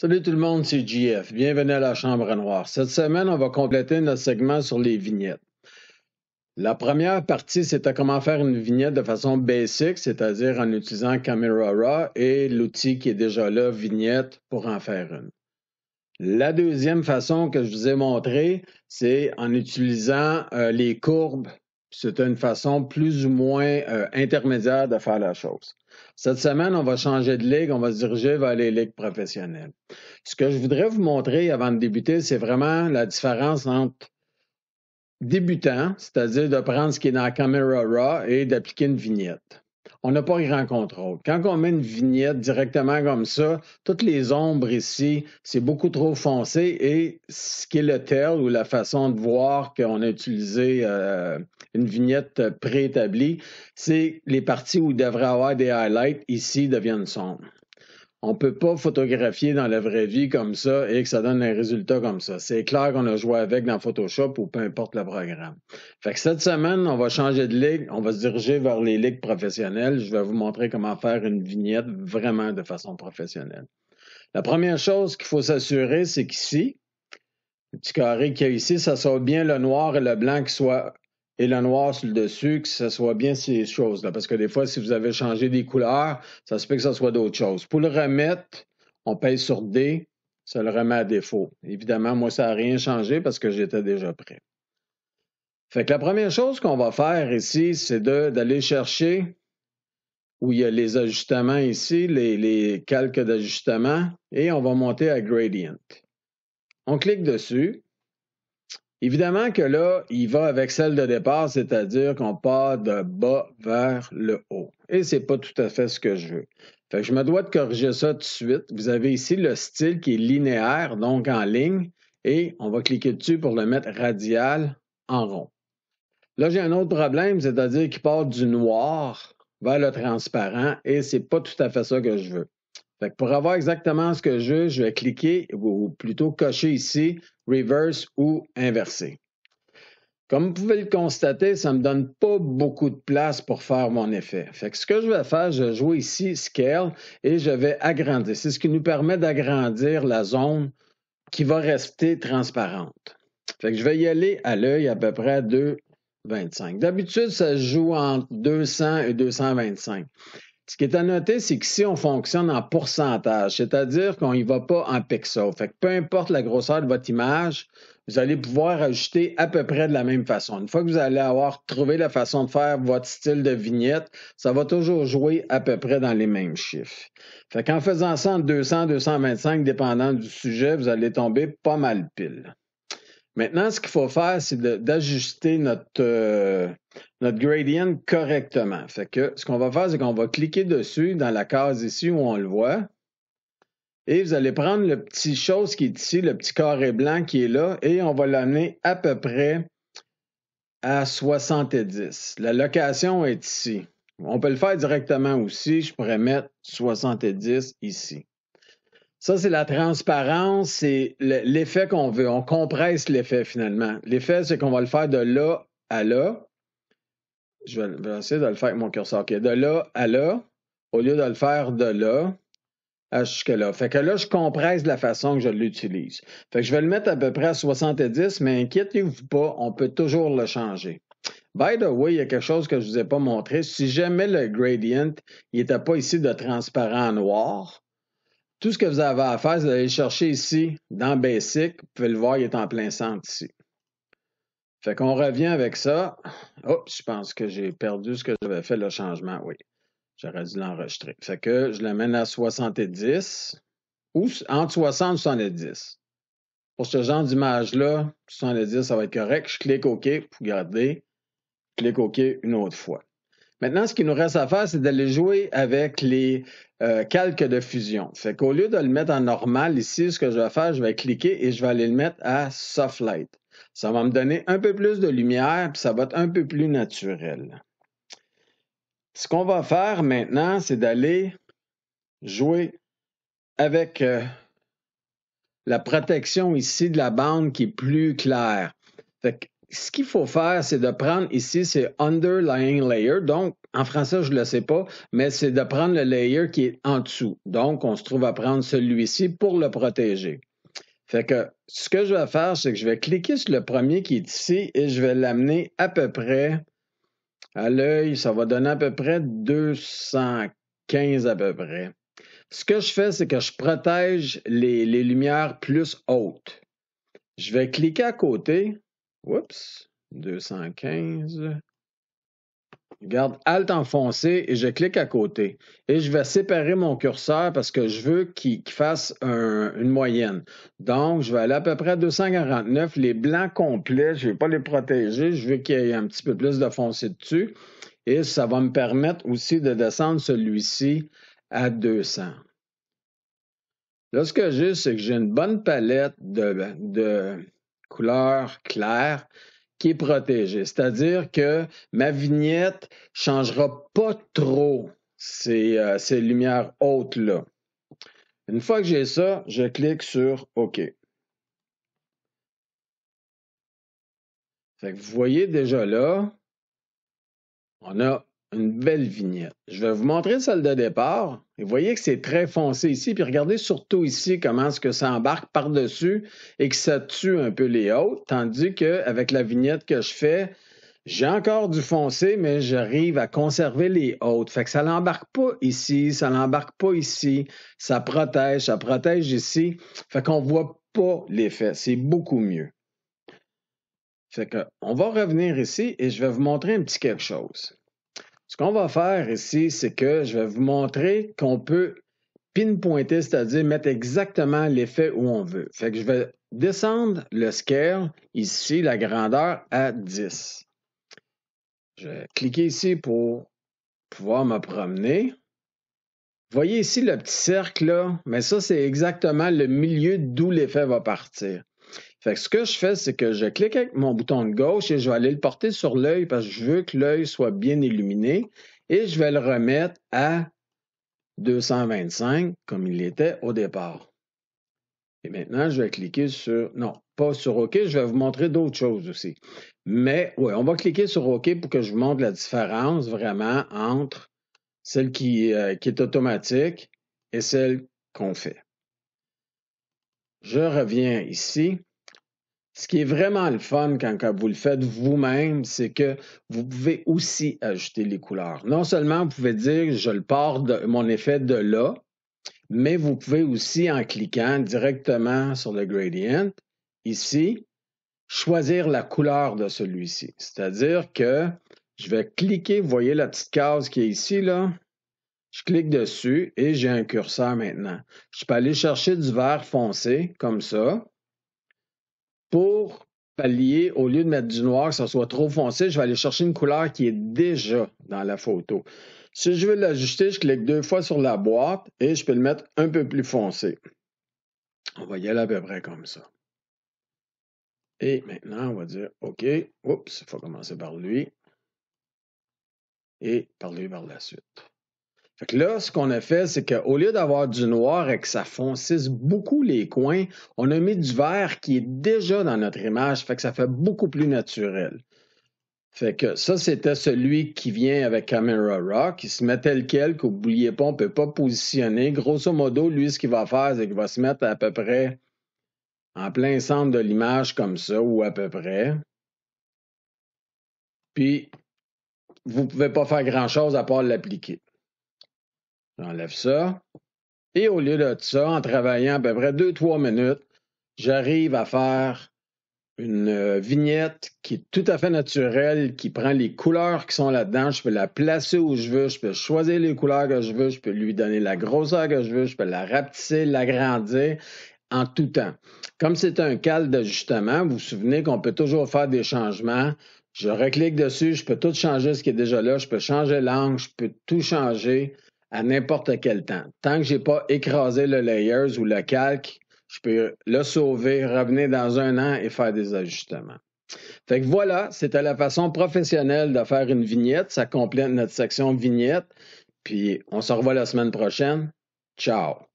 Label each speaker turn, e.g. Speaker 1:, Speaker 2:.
Speaker 1: Salut tout le monde, c'est GF. Bienvenue à la Chambre Noire. Cette semaine, on va compléter notre segment sur les vignettes. La première partie, c'était comment faire une vignette de façon basic, c'est-à-dire en utilisant Camera Raw et l'outil qui est déjà là, Vignette, pour en faire une. La deuxième façon que je vous ai montrée, c'est en utilisant euh, les courbes c'est une façon plus ou moins euh, intermédiaire de faire la chose. Cette semaine, on va changer de ligue, on va se diriger vers les ligues professionnelles. Ce que je voudrais vous montrer avant de débuter, c'est vraiment la différence entre débutant, c'est-à-dire de prendre ce qui est dans la caméra Raw et d'appliquer une vignette on n'a pas grand contrôle. Quand on met une vignette directement comme ça, toutes les ombres ici, c'est beaucoup trop foncé et ce qui est le tel ou la façon de voir qu'on a utilisé euh, une vignette préétablie, c'est les parties où il devrait avoir des highlights ici deviennent sombres on peut pas photographier dans la vraie vie comme ça et que ça donne un résultat comme ça. C'est clair qu'on a joué avec dans Photoshop ou peu importe le programme. Fait que cette semaine, on va changer de ligue, on va se diriger vers les ligues professionnelles. Je vais vous montrer comment faire une vignette vraiment de façon professionnelle. La première chose qu'il faut s'assurer, c'est qu'ici, le petit carré qu'il y a ici, ça soit bien le noir et le blanc qui soient et le noir sur le dessus, que ce soit bien ces choses-là. Parce que des fois, si vous avez changé des couleurs, ça se peut que ce soit d'autres choses. Pour le remettre, on paye sur D, ça le remet à défaut. Évidemment, moi, ça n'a rien changé parce que j'étais déjà prêt. Fait que la première chose qu'on va faire ici, c'est d'aller chercher où il y a les ajustements ici, les calques d'ajustement, et on va monter à Gradient. On clique dessus. Évidemment que là, il va avec celle de départ, c'est-à-dire qu'on part de bas vers le haut. Et c'est pas tout à fait ce que je veux. Fait que je me dois de corriger ça tout de suite. Vous avez ici le style qui est linéaire, donc en ligne, et on va cliquer dessus pour le mettre radial en rond. Là, j'ai un autre problème, c'est-à-dire qu'il part du noir vers le transparent, et c'est pas tout à fait ça que je veux. Fait pour avoir exactement ce que je veux, je vais cliquer ou, plutôt cocher ici reverse ou inverser. Comme vous pouvez le constater, ça ne me donne pas beaucoup de place pour faire mon effet. Fait ce que je vais faire, je vais jouer ici Scale et je vais agrandir. C'est ce qui nous permet d'agrandir la zone qui va rester transparente. je vais y aller à l'œil à peu près à 2,25. D'habitude, ça se joue entre 200 et 225. Ce qui est à noter, c'est que si on fonctionne en pourcentage, c'est-à-dire qu'on n'y va pas en pixels. Fait que peu importe la grosseur de votre image, vous allez pouvoir ajouter à peu près de la même façon. Une fois que vous allez avoir trouvé la façon de faire votre style de vignette, ça va toujours jouer à peu près dans les mêmes chiffres. Fait qu'en faisant ça en 200, 225, dépendant du sujet, vous allez tomber pas mal pile. Maintenant, ce qu'il faut faire, c'est d'ajuster notre, euh, notre gradient correctement. Fait que ce qu'on va faire, c'est qu'on va cliquer dessus dans la case ici où on le voit. Et vous allez prendre le petit chose qui est ici, le petit carré blanc qui est là, et on va l'amener à peu près à 70. La location est ici. On peut le faire directement aussi. Je pourrais mettre 70 ici. Ça, c'est la transparence, c'est l'effet qu'on veut. On compresse l'effet finalement. L'effet, c'est qu'on va le faire de là à là. Je vais essayer de le faire avec mon curseur. OK, De là à là, au lieu de le faire de là à jusque là. Fait que là, je compresse la façon que je l'utilise. Fait que je vais le mettre à peu près à 70, mais inquiétez-vous pas, on peut toujours le changer. By the way, il y a quelque chose que je ne vous ai pas montré. Si jamais le gradient n'était pas ici de transparent noir, tout ce que vous avez à faire, c'est d'aller chercher ici dans Basic. Vous pouvez le voir, il est en plein centre ici. Fait qu'on revient avec ça. Oups, je pense que j'ai perdu ce que j'avais fait, le changement. Oui, j'aurais dû l'enregistrer. Fait que je le à 70 ou entre 60 et 70. Pour ce genre d'image-là, 70, ça va être correct. Je clique OK pour garder. Je clique OK une autre fois. Maintenant, ce qu'il nous reste à faire, c'est d'aller jouer avec les euh, calques de fusion. Fait qu'au lieu de le mettre en normal ici, ce que je vais faire, je vais cliquer et je vais aller le mettre à soft light. Ça va me donner un peu plus de lumière, puis ça va être un peu plus naturel. Ce qu'on va faire maintenant, c'est d'aller jouer avec euh, la protection ici de la bande qui est plus claire. Fait que ce qu'il faut faire, c'est de prendre ici, c'est underlying layer. Donc, en français, je ne le sais pas, mais c'est de prendre le layer qui est en dessous. Donc, on se trouve à prendre celui-ci pour le protéger. Fait que ce que je vais faire, c'est que je vais cliquer sur le premier qui est ici et je vais l'amener à peu près à l'œil. Ça va donner à peu près 215 à peu près. Ce que je fais, c'est que je protège les, les lumières plus hautes. Je vais cliquer à côté Oups, 215. garde Alt enfoncé et je clique à côté. Et je vais séparer mon curseur parce que je veux qu'il fasse une moyenne. Donc, je vais aller à peu près à 249. Les blancs complets, je ne vais pas les protéger. Je veux qu'il y ait un petit peu plus de foncé dessus. Et ça va me permettre aussi de descendre celui-ci à 200. Là, ce que j'ai, c'est que j'ai une bonne palette de couleur claire qui est protégée. C'est-à-dire que ma vignette changera pas trop ces, euh, lumières hautes-là. Une fois que j'ai ça, je clique sur OK. vous voyez déjà là, on a une belle vignette. Je vais vous montrer celle de départ. Et vous voyez que c'est très foncé ici. Puis regardez surtout ici comment est-ce que ça embarque par-dessus et que ça tue un peu les hautes. Tandis qu'avec la vignette que je fais, j'ai encore du foncé, mais j'arrive à conserver les hautes. Fait que ça l'embarque pas ici, ça l'embarque pas ici, ça protège, ça protège ici. Fait qu'on voit pas l'effet. C'est beaucoup mieux. Fait que, on va revenir ici et je vais vous montrer un petit quelque chose. Ce qu'on va faire ici, c'est que je vais vous montrer qu'on peut pinpointer, c'est-à-dire mettre exactement l'effet où on veut. Fait que je vais descendre le scale, ici, la grandeur à 10. Je vais cliquer ici pour pouvoir me promener. Voyez ici le petit cercle là, mais ça c'est exactement le milieu d'où l'effet va partir. Fait que ce que je fais, c'est que je clique avec mon bouton de gauche et je vais aller le porter sur l'œil parce que je veux que l'œil soit bien illuminé et je vais le remettre à 225 comme il était au départ. Et maintenant, je vais cliquer sur... Non, pas sur OK, je vais vous montrer d'autres choses aussi. Mais oui, on va cliquer sur OK pour que je vous montre la différence vraiment entre celle qui, euh, qui est automatique et celle qu'on fait je reviens ici. Ce qui est vraiment le fun quand, vous le faites vous-même, c'est que vous pouvez aussi ajouter les couleurs. Non seulement vous pouvez dire je le pars de mon effet de là, mais vous pouvez aussi en cliquant directement sur le gradient ici choisir la couleur de celui-ci. C'est-à-dire que je vais cliquer, vous voyez la petite case qui est ici là, je clique dessus et j'ai un curseur maintenant. Je peux aller chercher du vert foncé, comme ça, pour pallier, au lieu de mettre du noir, que ce soit trop foncé, je vais aller chercher une couleur qui est déjà dans la photo. Si je veux l'ajuster, je clique deux fois sur la boîte et je peux le mettre un peu plus foncé. On va y aller à peu près comme ça. Et maintenant, on va dire OK. Oups, il faut commencer par lui. Et par lui par la suite. Fait que là, ce qu'on a fait, c'est qu'au lieu d'avoir du noir et que ça foncisse beaucoup les coins, on a mis du vert qui est déjà dans notre image, fait que ça fait beaucoup plus naturel. Fait que ça, c'était celui qui vient avec Camera Raw, qui se met tel quel, qu'oubliez pas, on ne peut pas positionner. Grosso modo, lui, ce qu'il va faire, c'est qu'il va se mettre à peu près en plein centre de l'image comme ça, ou à peu près. Puis, vous ne pouvez pas faire grand-chose à part l'appliquer. J'enlève ça. Et au lieu de ça, en travaillant à peu près 2-3 minutes, j'arrive à faire une euh, vignette qui est tout à fait naturelle, qui prend les couleurs qui sont là-dedans. Je peux la placer où je veux, je peux choisir les couleurs que je veux, je peux lui donner la grosseur que je veux, je peux la rapetisser, l'agrandir en tout temps. Comme c'est un cal d'ajustement, vous vous souvenez qu'on peut toujours faire des changements. Je reclique dessus, je peux tout changer ce qui est déjà là, je peux changer l'angle, je peux tout changer à n'importe quel temps. Tant que j'ai pas écrasé le layers ou le calque, je peux le sauver, revenir dans un an et faire des ajustements. Fait que voilà, c'était la façon professionnelle de faire une vignette. Ça complète notre section vignette. Puis on se revoit la semaine prochaine. Ciao!